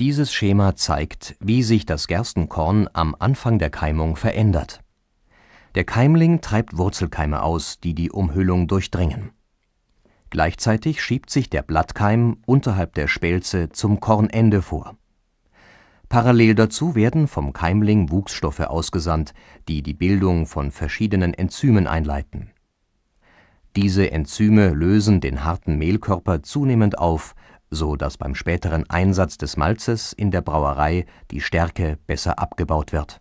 Dieses Schema zeigt, wie sich das Gerstenkorn am Anfang der Keimung verändert. Der Keimling treibt Wurzelkeime aus, die die Umhüllung durchdringen. Gleichzeitig schiebt sich der Blattkeim unterhalb der Spelze zum Kornende vor. Parallel dazu werden vom Keimling Wuchsstoffe ausgesandt, die die Bildung von verschiedenen Enzymen einleiten. Diese Enzyme lösen den harten Mehlkörper zunehmend auf so dass beim späteren Einsatz des Malzes in der Brauerei die Stärke besser abgebaut wird